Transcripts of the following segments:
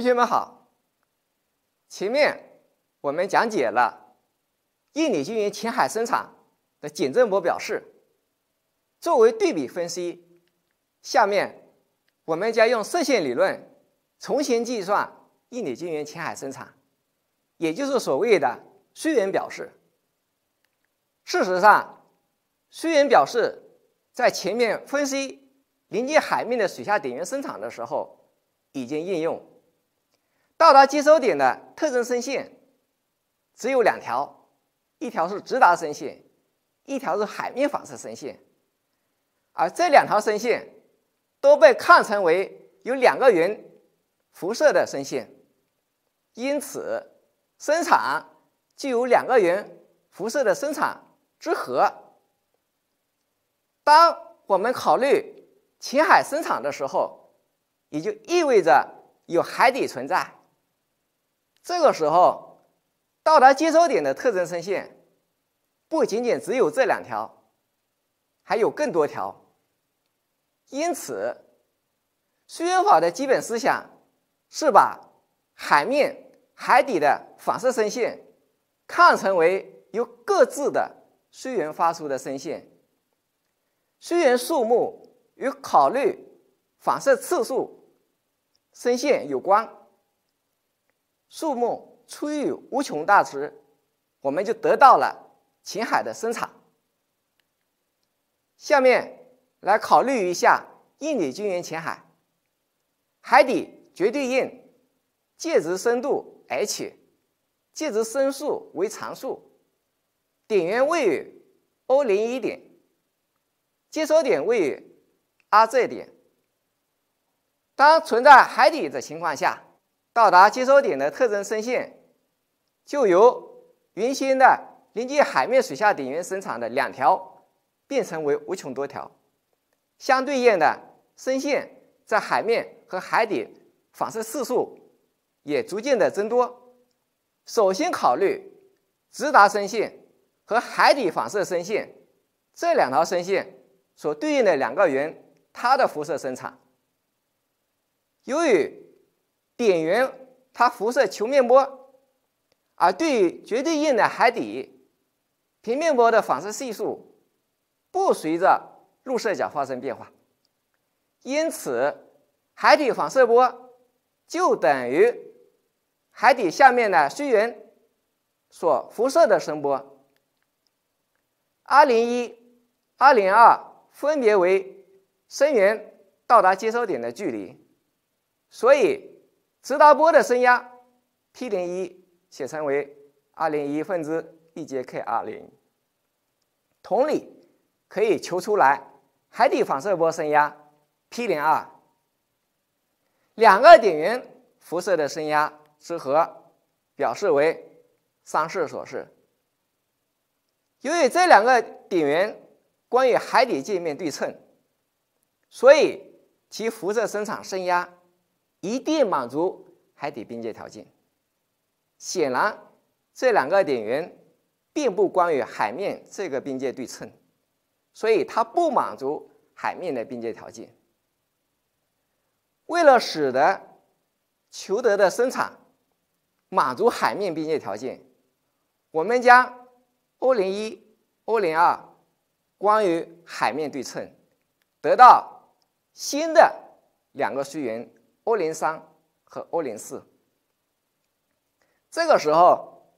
同学们好。前面我们讲解了应力均匀浅海生产的简振波表示。作为对比分析，下面我们将用射线理论重新计算应力均匀浅海生产，也就是所谓的虚源表示。事实上，虚源表示在前面分析临近海面的水下点源生产的时候已经应用。到达接收点的特征声线只有两条，一条是直达声线，一条是海面反射声线，而这两条声线都被看成为有两个云辐射的声线，因此声场具有两个云辐射的声场之和。当我们考虑浅海声场的时候，也就意味着有海底存在。这个时候，到达接收点的特征声线不仅仅只有这两条，还有更多条。因此，溯源法的基本思想是把海面、海底的反射声线看成为由各自的虚源发出的声线。虽然数目与考虑反射次数声线有关。数目出于无穷大时，我们就得到了浅海的生产。下面来考虑一下应力均匀浅海，海底绝对应介质深度 h，介质深度为常数，点源位于 O 零一点，接收点位于 Rz 点。当存在海底的情况下。到达接收点的特征声线，就由原先的临近海面水下点源生产的两条，变成为无穷多条。相对应的声线在海面和海底反射次数也逐渐的增多。首先考虑直达声线和海底反射声线这两条声线所对应的两个源，它的辐射生产，由于。点源它辐射球面波，而对于绝对硬的海底，平面波的反射系数不随着入射角发生变化，因此海底反射波就等于海底下面的水源所辐射的声波。r 零一、r 零二分别为声源到达接收点的距离，所以。直达波的升压 p 零一写成为二零一分之一节 k 二零。同理，可以求出来海底反射波升压 p 零二。两个点源辐射的升压之和表示为三式所示。由于这两个点源关于海底界面对称，所以其辐射生产升压。一定满足海底边界条件。显然，这两个点源并不关于海面这个边界对称，所以它不满足海面的边界条件。为了使得求得的生产满足海面边界条件，我们将 O 零一、O 零二关于海面对称，得到新的两个水源。O 零三和 O 零四，这个时候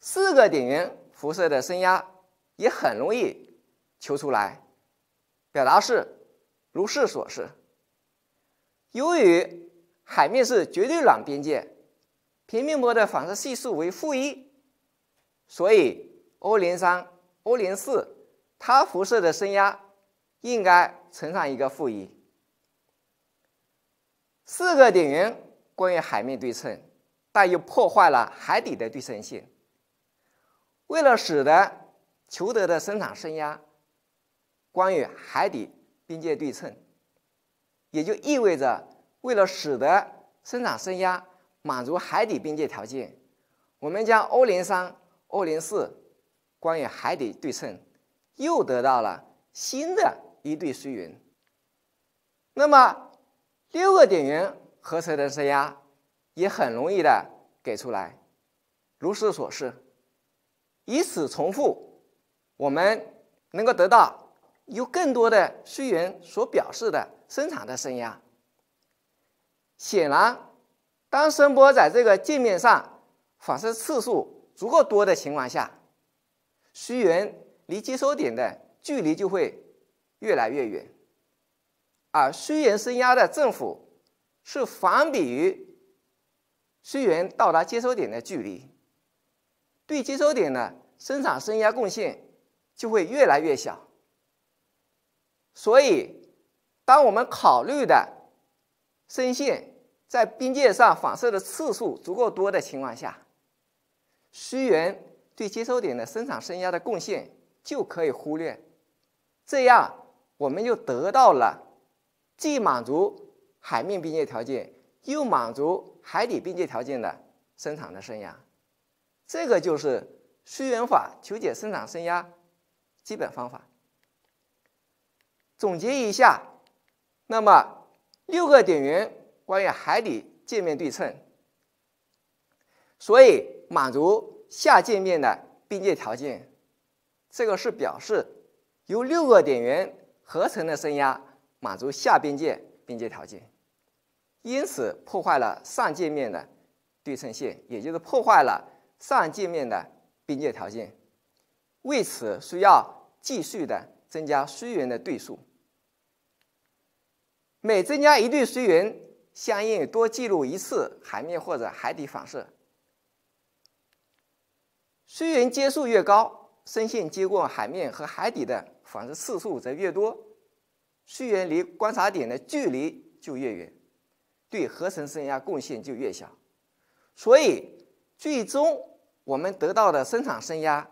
四个点源辐射的声压也很容易求出来，表达式如是所示。由于海面是绝对软边界，平面波的反射系数为负一，所以 O 零三、O 零四它辐射的声压应该乘上一个负一。四个点元关于海面对称，但又破坏了海底的对称性。为了使得求得的生产生压关于海底边界对称，也就意味着为了使得生产生压满足海底边界条件，我们将欧零三、欧零四关于海底对称，又得到了新的一对水云。那么，六个点源合成的声压也很容易的给出来，如是所示。以此重复，我们能够得到由更多的虚源所表示的声场的声压。显然，当声波在这个界面上反射次数足够多的情况下，虚源离接收点的距离就会越来越远。啊，虚源声压的振幅是反比于虚源到达接收点的距离。对接收点呢，生产声压贡献就会越来越小。所以，当我们考虑的声线在边界上反射的次数足够多的情况下，虚源对接收点的生产升压的贡献就可以忽略。这样，我们就得到了。既满足海面边界条件，又满足海底边界条件的生产的生压，这个就是虚源法求解生产生压基本方法。总结一下，那么六个点源关于海底界面对称，所以满足下界面的边界条件。这个是表示由六个点源合成的升压。满足下边界边界条件，因此破坏了上界面的对称性，也就是破坏了上界面的边界条件。为此，需要继续的增加虚源的对数。每增加一对虚源，相应多记录一次海面或者海底反射。虚源阶数越高，声线接过海面和海底的反射次数则越多。虽然离观察点的距离就越远，对合成声压贡献就越小，所以最终我们得到的生产生压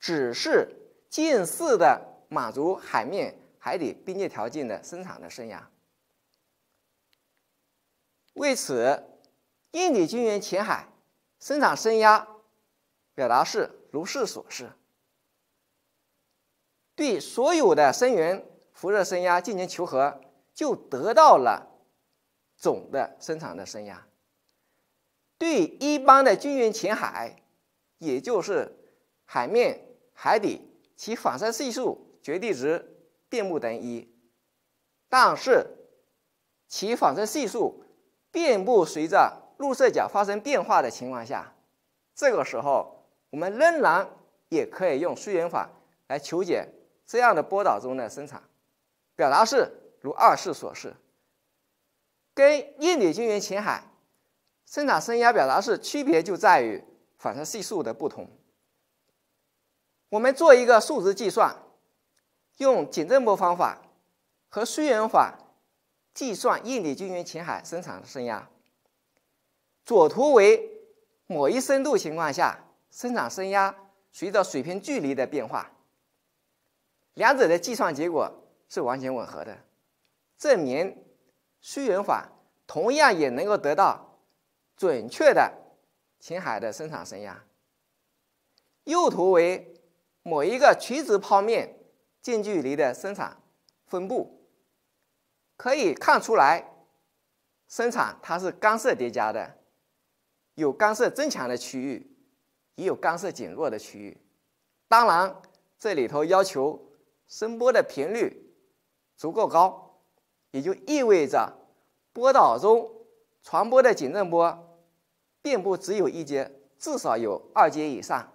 只是近似的满足海面海底边界条件的生产的生涯。为此，应力均匀浅海生产生压表达式如是所示。对所有的声源。辐射升压进行求和，就得到了总的生产的升压。对一般的均匀浅海，也就是海面、海底，其反射系数绝对值并不等于一，但是其反射系数并不随着入射角发生变化的情况下，这个时候我们仍然也可以用溯源法来求解这样的波导中的生产。表达式如二式所示，跟应力均匀前海生产升压表达式区别就在于反射系数的不同。我们做一个数值计算，用减震波方法和虚源法计算应力均匀前海生产的压。左图为某一深度情况下生产升压随着水平距离的变化，两者的计算结果。是完全吻合的，证明虚源法同样也能够得到准确的前海的生产生涯。右图为某一个垂直剖面近距离的生产分布，可以看出来，生产它是干涉叠加的，有干涉增强的区域，也有干涉减弱的区域。当然，这里头要求声波的频率。足够高，也就意味着波导中传播的地震波并不只有一阶，至少有二阶以上。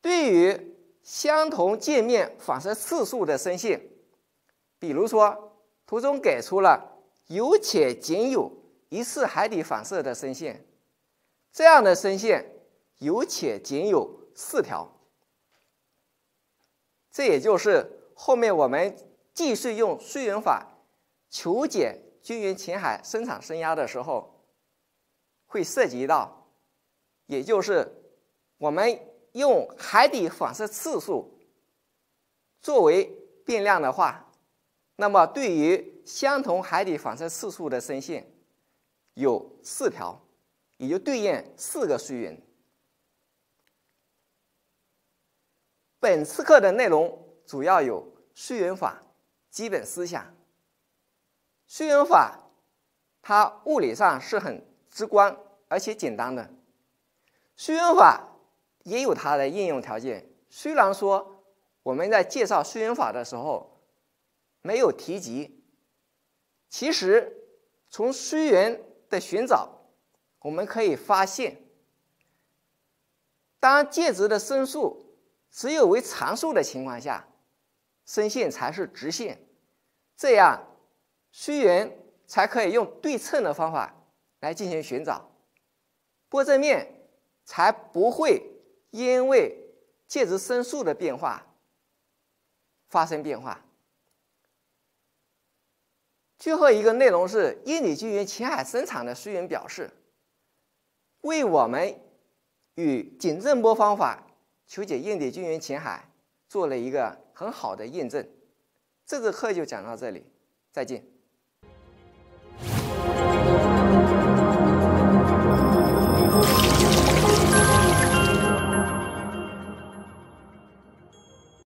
对于相同界面反射次数的声线，比如说图中给出了有且仅有一次海底反射的声线，这样的声线有且仅有四条。这也就是后面我们继续用税云法求解均匀浅海生产升压的时候，会涉及到，也就是我们用海底反射次数作为变量的话，那么对于相同海底反射次数的声线，有四条，也就对应四个税云。本次课的内容主要有虚源法基本思想。虚源法它物理上是很直观而且简单的。虚源法也有它的应用条件，虽然说我们在介绍虚源法的时候没有提及，其实从虚源的寻找我们可以发现，当介质的申诉只有为常数的情况下，声线才是直线，这样虚源才可以用对称的方法来进行寻找，波阵面才不会因为介质声速的变化发生变化。最后一个内容是应力均匀前海声场的虚源表示，为我们与颈阵波方法。求解应力均匀前海，做了一个很好的验证。这个课就讲到这里，再见。